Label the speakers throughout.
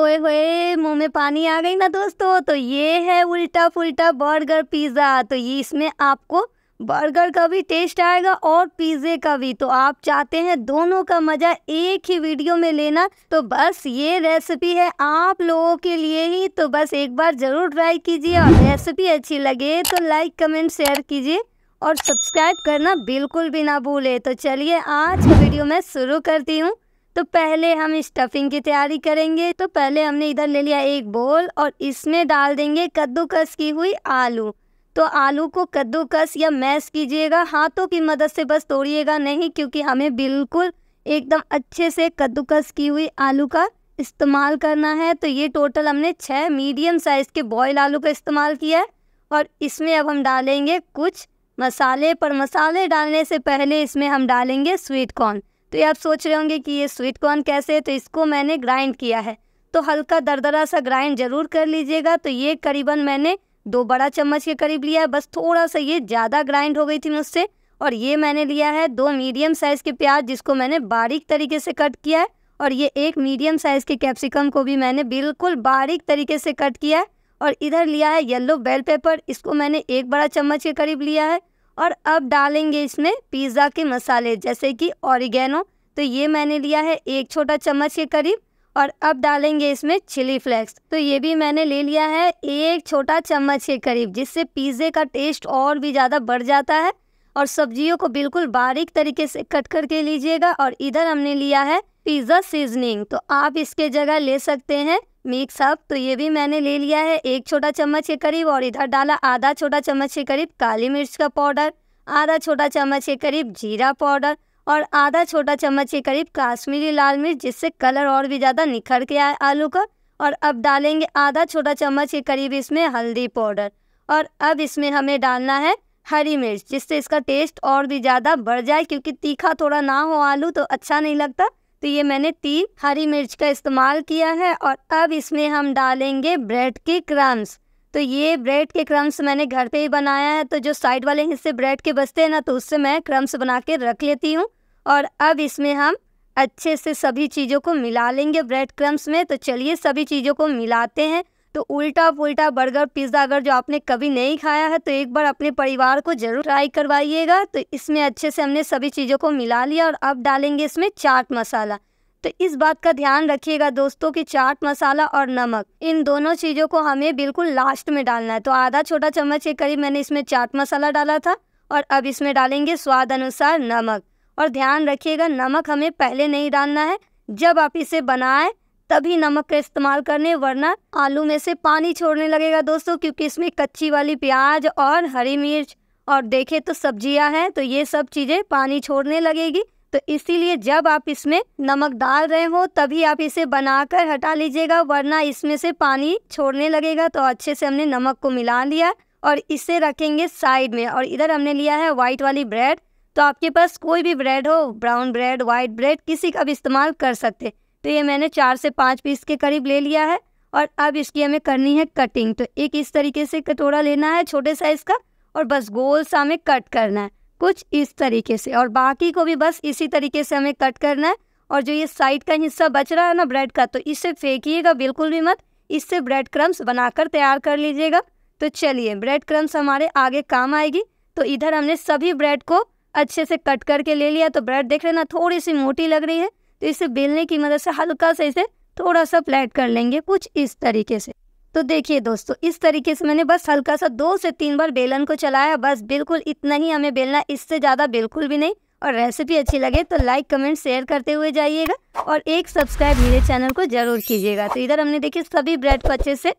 Speaker 1: ओए होए मुंह में पानी आ गई ना दोस्तों तो ये है उल्टा पुल्टा बर्गर पिज़्ज़ा तो ये इसमें आपको बर्गर का भी टेस्ट आएगा और पिज़्ज़े का भी तो आप चाहते हैं दोनों का मज़ा एक ही वीडियो में लेना तो बस ये रेसिपी है आप लोगों के लिए ही तो बस एक बार ज़रूर ट्राई कीजिए और रेसिपी अच्छी लगे तो लाइक कमेंट शेयर कीजिए और सब्सक्राइब करना बिल्कुल भी ना भूले तो चलिए आज की वीडियो मैं शुरू करती हूँ तो पहले हम स्टफिंग की तैयारी करेंगे तो पहले हमने इधर ले लिया एक बोल और इसमें डाल देंगे कद्दूकस की हुई आलू तो आलू को कद्दूकस या मैश कीजिएगा हाथों की मदद से बस तोड़िएगा नहीं क्योंकि हमें बिल्कुल एकदम अच्छे से कद्दूकस की हुई आलू का इस्तेमाल करना है तो ये टोटल हमने छः मीडियम साइज़ के बॉयल आलू का इस्तेमाल किया है और इसमें अब हम डालेंगे कुछ मसाले पर मसाले डालने से पहले इसमें हम डालेंगे स्वीट कॉर्न तो ये आप सोच रहे होंगे कि ये स्वीट कॉर्न कैसे है तो इसको मैंने ग्राइंड किया है तो हल्का दरदरा सा ग्राइंड ज़रूर कर लीजिएगा तो ये करीबन मैंने दो बड़ा चम्मच के करीब लिया है बस थोड़ा सा ये ज़्यादा ग्राइंड हो गई थी मुझसे और ये मैंने लिया है दो मीडियम साइज़ के प्याज जिसको मैंने बारीक तरीके से कट किया है और ये एक मीडियम साइज़ के कैप्सिकम को भी मैंने बिल्कुल बारीक तरीके से कट किया है और इधर लिया है येलो बेल पेपर इसको मैंने एक बड़ा चम्मच के करीब लिया है और अब डालेंगे इसमें पिज़्ज़ा के मसाले जैसे कि ऑरिगेनो तो ये मैंने लिया है एक छोटा चम्मच के करीब और अब डालेंगे इसमें चिली फ्लेक्स तो ये भी मैंने ले लिया है एक छोटा चम्मच के करीब जिससे पिज़्ज़े का टेस्ट और भी ज़्यादा बढ़ जाता है और सब्जियों को बिल्कुल बारीक तरीके से कट करके लीजिएगा और इधर हमने लिया है पिज़्ज़ा सीजनिंग तो आप इसके जगह ले सकते हैं मिक्स अप तो ये भी मैंने ले लिया है एक छोटा चम्मच के करीब और इधर डाला आधा छोटा चम्मच के करीब काली मिर्च का पाउडर आधा छोटा चम्मच के करीब जीरा पाउडर और आधा छोटा चम्मच के करीब काश्मीरी लाल मिर्च जिससे कलर और भी ज़्यादा निखर के आए आलू का और अब डालेंगे आधा छोटा चम्मच के करीब इसमें हल्दी पाउडर और अब इसमें हमें डालना है हरी मिर्च जिससे इसका टेस्ट और भी ज़्यादा बढ़ जाए क्योंकि तीखा थोड़ा ना हो आलू तो अच्छा नहीं लगता तो ये मैंने तीन हरी मिर्च का इस्तेमाल किया है और अब इसमें हम डालेंगे ब्रेड के क्रम्स तो ये ब्रेड के क्रम्स मैंने घर पे ही बनाया है तो जो साइड वाले हिस्से ब्रेड के बचते हैं ना तो उससे मैं क्रम्स बना के रख लेती हूँ और अब इसमें हम अच्छे से सभी चीज़ों को मिला लेंगे ब्रेड क्रम्स में तो चलिए सभी चीज़ों को मिलाते हैं तो उल्टा पुल्टा बर्गर पिज्ज़ा अगर जो आपने कभी नहीं खाया है तो एक बार अपने परिवार को जरूर ट्राई करवाइएगा तो इसमें अच्छे से हमने सभी चीज़ों को मिला लिया और अब डालेंगे इसमें चाट मसाला तो इस बात का ध्यान रखिएगा दोस्तों कि चाट मसाला और नमक इन दोनों चीज़ों को हमें बिल्कुल लास्ट में डालना है तो आधा छोटा चम्मच के करीब मैंने इसमें चाट मसाला डाला था और अब इसमें डालेंगे स्वाद अनुसार नमक और ध्यान रखिएगा नमक हमें पहले नहीं डालना है जब आप इसे बनाएं तभी नमक का इस्तेमाल करने वरना आलू में से पानी छोड़ने लगेगा दोस्तों क्योंकि इसमें कच्ची वाली प्याज और हरी मिर्च और देखे तो सब्जियां हैं तो ये सब चीज़ें पानी छोड़ने लगेगी तो इसीलिए जब आप इसमें नमक डाल रहे हो तभी आप इसे बनाकर हटा लीजिएगा वरना इसमें से पानी छोड़ने लगेगा तो अच्छे से हमने नमक को मिला लिया और इसे रखेंगे साइड में और इधर हमने लिया है वाइट वाली ब्रेड तो आपके पास कोई भी ब्रेड हो ब्राउन ब्रेड वाइट ब्रेड किसी का भी इस्तेमाल कर सकते तो ये मैंने चार से पाँच पीस के करीब ले लिया है और अब इसकी हमें करनी है कटिंग तो एक इस तरीके से कटोरा लेना है छोटे साइज़ का और बस गोल सा हमें कट करना है कुछ इस तरीके से और बाकी को भी बस इसी तरीके से हमें कट करना है और जो ये साइड का हिस्सा बच रहा है ना ब्रेड का तो इसे फेंकिएगा बिल्कुल भी मत इससे ब्रेड क्रम्स बनाकर तैयार कर लीजिएगा तो चलिए ब्रेड क्रम्स हमारे आगे काम आएगी तो इधर हमने सभी ब्रेड को अच्छे से कट करके ले लिया तो ब्रेड देख रहे ना थोड़ी सी मोटी लग रही है तो इसे बेलने की मदद से हल्का सा इसे थोड़ा सा फ्लैट कर लेंगे कुछ इस तरीके से तो देखिए दोस्तों इस तरीके से मैंने बस हल्का सा दो से तीन बार बेलन को चलाया बस बिल्कुल इतना ही हमें बेलना इससे ज़्यादा बिल्कुल भी नहीं और रेसिपी अच्छी लगे तो लाइक कमेंट शेयर करते हुए जाइएगा और एक सब्सक्राइब मेरे चैनल को ज़रूर कीजिएगा तो इधर हमने देखिए सभी ब्रेड को अच्छे से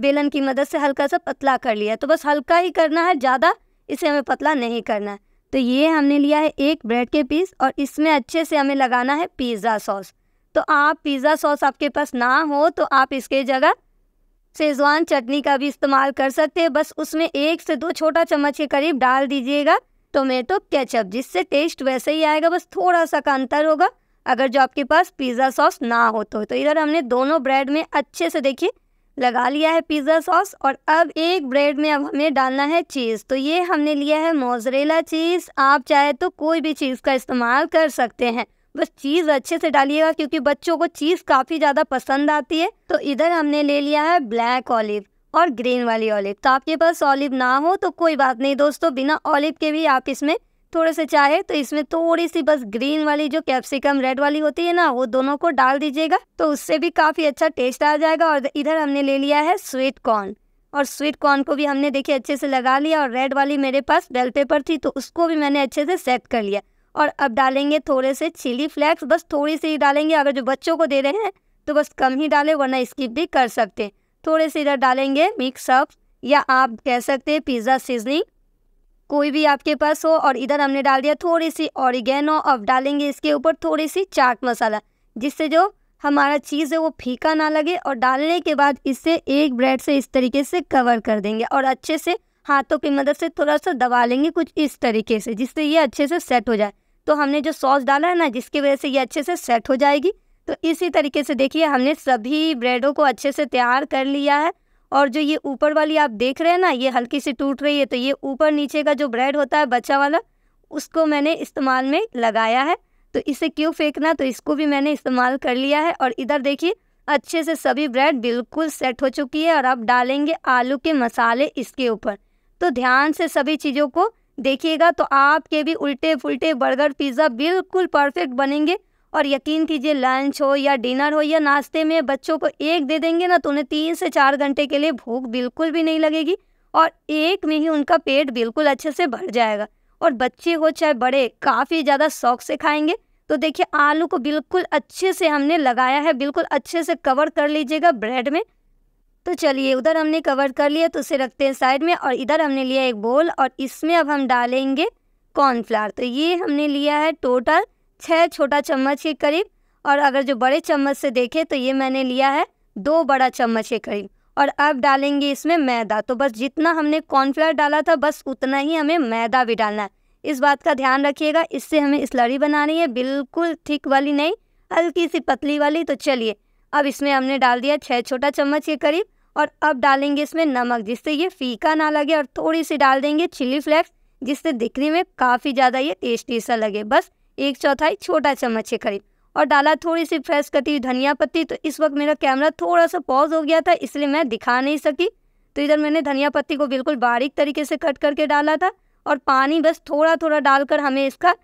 Speaker 1: बेलन की मदद से हल्का सा पतला कर लिया तो बस हल्का ही करना है ज़्यादा इसे हमें पतला नहीं करना है तो ये हमने लिया है एक ब्रेड के पीस और इसमें अच्छे से हमें लगाना है पिज़्ज़ा सॉस तो आप पिज़्ज़ा सॉस आपके पास ना हो तो आप इसके जगह शेजवान चटनी का भी इस्तेमाल कर सकते हैं बस उसमें एक से दो छोटा चम्मच के करीब डाल दीजिएगा टोमेटो केचप जिससे टेस्ट वैसे ही आएगा बस थोड़ा सा का अंतर होगा अगर जो आपके पास पिज़्ज़ा सॉस ना हो तो, तो इधर हमने दोनों ब्रेड में अच्छे से देखिए लगा लिया है पिज़्ज़ा सॉस और अब एक ब्रेड में अब हमें डालना है चीज़ तो ये हमने लिया है मोजरेला चीज़ आप चाहे तो कोई भी चीज़ का इस्तेमाल कर सकते हैं बस चीज़ अच्छे से डालिएगा क्योंकि बच्चों को चीज़ काफ़ी ज़्यादा पसंद आती है तो इधर हमने ले लिया है ब्लैक ऑलिव और ग्रीन वाली ऑलिव तो आपके पास ऑलिव ना हो तो कोई बात नहीं दोस्तों बिना ऑलिव के भी आप इसमें थोड़े से चाहे तो इसमें थोड़ी सी बस ग्रीन वाली जो कैप्सिकम रेड वाली होती है ना वो दोनों को डाल दीजिएगा तो उससे भी काफ़ी अच्छा टेस्ट आ जाएगा और इधर हमने ले लिया है स्वीट कॉर्न और स्वीट कॉर्न को भी हमने देखिए अच्छे से लगा लिया और रेड वाली मेरे पास बेल पेपर थी तो उसको भी मैंने अच्छे से सेट कर लिया और अब डालेंगे थोड़े से चिली फ्लेक्स बस थोड़ी सी ही डालेंगे अगर जो बच्चों को दे रहे हैं तो बस कम ही डालें वरना स्किप भी कर सकते हैं थोड़े से इधर डालेंगे मिक्सअप या आप कह सकते हैं पिज़्ज़ा सीजनिंग कोई भी आपके पास हो और इधर हमने डाल दिया थोड़ी सी ऑरिगेनो अब डालेंगे इसके ऊपर थोड़ी सी चाट मसाला जिससे जो हमारा चीज़ है वो फीका ना लगे और डालने के बाद इसे एक ब्रेड से इस तरीके से कवर कर देंगे और अच्छे से हाथों की मदद से थोड़ा सा दबा लेंगे कुछ इस तरीके से जिससे ये अच्छे से सेट हो जाए तो हमने जो सॉस डाला है ना जिसकी वजह से ये अच्छे से सेट हो जाएगी तो इसी तरीके से देखिए हमने सभी ब्रेडों को अच्छे से तैयार कर लिया है और जो ये ऊपर वाली आप देख रहे हैं ना ये हल्की सी टूट रही है तो ये ऊपर नीचे का जो ब्रेड होता है बच्चा वाला उसको मैंने इस्तेमाल में लगाया है तो इसे क्यों फेंकना तो इसको भी मैंने इस्तेमाल कर लिया है और इधर देखिए अच्छे से सभी ब्रेड बिल्कुल सेट हो चुकी है और आप डालेंगे आलू के मसाले इसके ऊपर तो ध्यान से सभी चीज़ों को देखिएगा तो आपके भी उल्टे फुलटे बर्गर पिज़्ज़ा बिल्कुल परफेक्ट बनेंगे और यकीन कीजिए लंच हो या डिनर हो या नाश्ते में बच्चों को एक दे देंगे ना तो उन्हें तीन से चार घंटे के लिए भूख बिल्कुल भी नहीं लगेगी और एक में ही उनका पेट बिल्कुल अच्छे से भर जाएगा और बच्चे हो चाहे बड़े काफ़ी ज़्यादा शौक से खाएंगे तो देखिए आलू को बिल्कुल अच्छे से हमने लगाया है बिल्कुल अच्छे से कवर कर लीजिएगा ब्रेड में तो चलिए उधर हमने कवर कर लिया तो उसे रखते हैं साइड में और इधर हमने लिया एक बोल और इसमें अब हम डालेंगे कॉर्नफ्लावर तो ये हमने लिया है टोटल छः छोटा चम्मच के करीब और अगर जो बड़े चम्मच से देखें तो ये मैंने लिया है दो बड़ा चम्मच के करीब और अब डालेंगे इसमें मैदा तो बस जितना हमने कॉर्नफ्लावर डाला था बस उतना ही हमें मैदा भी डालना है इस बात का ध्यान रखिएगा इससे हमें इस लड़ी बनानी है बिल्कुल थिक वाली नहीं हल्की सी पतली वाली तो चलिए अब इसमें हमने डाल दिया छः छोटा चम्मच के करीब और अब डालेंगे इसमें नमक जिससे ये फीका ना लगे और थोड़ी सी डाल देंगे चिली फ्लेक्स जिससे दिखने में काफ़ी ज़्यादा ये टेस्टी सा लगे बस एक चौथाई छोटा चम्मच के करीब और डाला थोड़ी सी फ्रेश कटी हुई धनिया पत्ती तो इस वक्त मेरा कैमरा थोड़ा सा पॉज हो गया था इसलिए मैं दिखा नहीं सकी तो इधर मैंने धनिया पत्ती को बिल्कुल बारीक तरीके से कट करके डाला था और पानी बस थोड़ा थोड़ा डालकर हमें इसका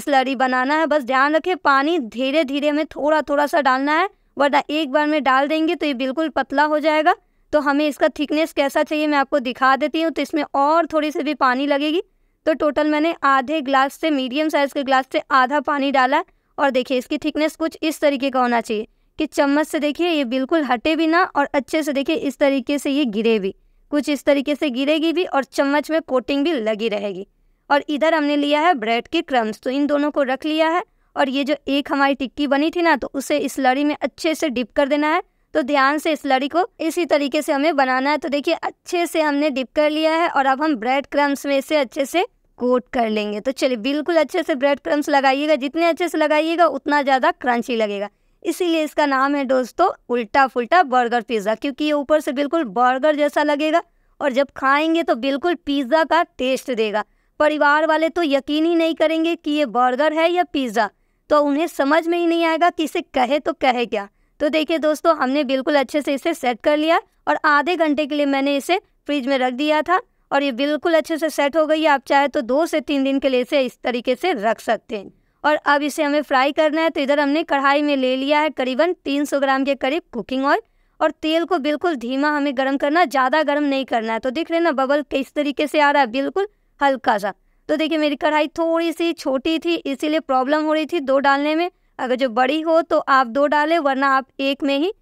Speaker 1: स्लरी बनाना है बस ध्यान रखें पानी धीरे धीरे हमें थोड़ा थोड़ा सा डालना है वरना एक बार में डाल देंगे तो ये बिल्कुल पतला हो जाएगा तो हमें इसका थिकनेस कैसा चाहिए मैं आपको दिखा देती हूँ तो इसमें और थोड़ी सी भी पानी लगेगी तो टोटल मैंने आधे ग्लास से मीडियम साइज़ के ग्लास से आधा पानी डाला और देखिए इसकी थिकनेस कुछ इस तरीके का होना चाहिए कि चम्मच से देखिए ये बिल्कुल हटे भी ना और अच्छे से देखिए इस तरीके से ये गिरे भी कुछ इस तरीके से गिरेगी भी और चम्मच में कोटिंग भी लगी रहेगी और इधर हमने लिया है ब्रेड के क्रम्स तो इन दोनों को रख लिया है और ये जो एक हमारी टिक्की बनी थी ना तो उसे इस लड़ी में अच्छे से डिप कर देना है तो ध्यान से इस लड़ी को इसी तरीके से हमें बनाना है तो देखिए अच्छे से हमने डिप कर लिया है और अब हम ब्रेड क्रम्स में इसे अच्छे से कोट कर लेंगे तो चलिए बिल्कुल अच्छे से ब्रेड क्रम्स लगाइएगा जितने अच्छे से लगाइएगा उतना ज़्यादा क्रंची लगेगा इसीलिए इसका नाम है दोस्तों उल्टा फुल्टा बर्गर पिज़्ज़ा क्योंकि ये ऊपर से बिल्कुल बर्गर जैसा लगेगा और जब खाएंगे तो बिल्कुल पिज़्ज़ा का टेस्ट देगा परिवार वाले तो यकीन ही नहीं करेंगे कि ये बर्गर है या पिज़्ज़ा तो उन्हें समझ में ही नहीं आएगा कि इसे कहे तो कहे क्या तो देखिए दोस्तों हमने बिल्कुल अच्छे से इसे सेट कर लिया और आधे घंटे के लिए मैंने इसे फ्रिज में रख दिया था और ये बिल्कुल अच्छे से सेट हो गई है आप चाहे तो दो से तीन दिन के लिए इसे इस तरीके से रख सकते हैं और अब इसे हमें फ्राई करना है तो इधर हमने कढ़ाई में ले लिया है करीबन 300 ग्राम के करीब कुकिंग ऑयल और तेल को बिल्कुल धीमा हमें गर्म करना ज़्यादा गर्म नहीं करना है तो देख रहे ना बबल किस तरीके से आ रहा है बिल्कुल हल्का सा तो देखिए मेरी कढ़ाई थोड़ी सी छोटी थी इसीलिए प्रॉब्लम हो रही थी दो डालने में अगर जो बड़ी हो तो आप दो डालें वरना आप एक में ही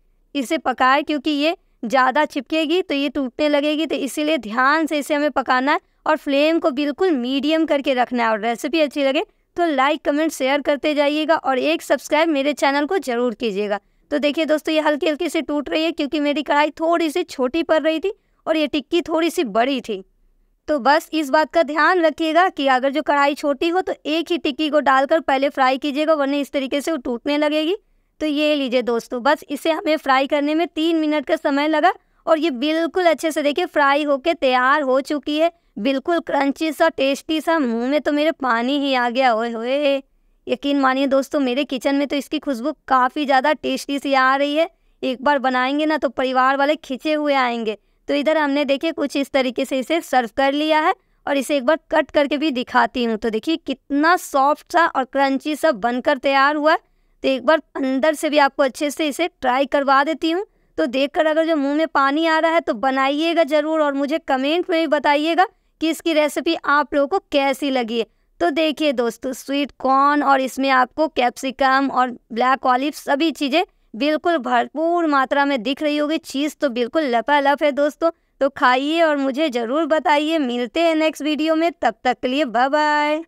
Speaker 1: इसे पकाएं क्योंकि ये ज़्यादा चिपकेगी तो ये टूटने लगेगी तो इसीलिए ध्यान से इसे हमें पकाना है और फ्लेम को बिल्कुल मीडियम करके रखना है और रेसिपी अच्छी लगे तो लाइक कमेंट शेयर करते जाइएगा और एक सब्सक्राइब मेरे चैनल को ज़रूर कीजिएगा तो देखिए दोस्तों ये हल्की हल्की से टूट रही है क्योंकि मेरी कढ़ाई थोड़ी सी छोटी पड़ रही थी और ये टिक्की थोड़ी सी बड़ी थी तो बस इस बात का ध्यान रखिएगा कि अगर जो कढ़ाई छोटी हो तो एक ही टिक्की को डालकर पहले फ्राई कीजिएगा वरना इस तरीके से वो टूटने लगेगी तो ये लीजिए दोस्तों बस इसे हमें फ्राई करने में तीन मिनट का समय लगा और ये बिल्कुल अच्छे से देखिए फ्राई होके तैयार हो चुकी है बिल्कुल क्रंची सा टेस्टी सा मुँह में तो मेरे पानी ही आ गया ओए होए यकीन मानिए दोस्तों मेरे किचन में तो इसकी खुशबू काफ़ी ज़्यादा टेस्टी सी आ रही है एक बार बनाएंगे ना तो परिवार वाले खिंचे हुए आएंगे तो इधर हमने देखिए कुछ इस तरीके से इसे सर्व कर लिया है और इसे एक बार कट करके भी दिखाती हूँ तो देखिए कितना सॉफ्ट सा और क्रंची सा बनकर तैयार हुआ है तो एक बार अंदर से भी आपको अच्छे से इसे ट्राई करवा देती हूँ तो देखकर अगर जो मुंह में पानी आ रहा है तो बनाइएगा ज़रूर और मुझे कमेंट में भी बताइएगा कि इसकी रेसिपी आप लोगों को कैसी लगी है तो देखिए दोस्तों स्वीट कॉर्न और इसमें आपको कैप्सिकम और ब्लैक ऑलिव सभी चीज़ें बिल्कुल भरपूर मात्रा में दिख रही होगी चीज़ तो बिल्कुल लपालप है दोस्तों तो खाइए और मुझे ज़रूर बताइए मिलते हैं नेक्स्ट वीडियो में तब तक के लिए बाय बाय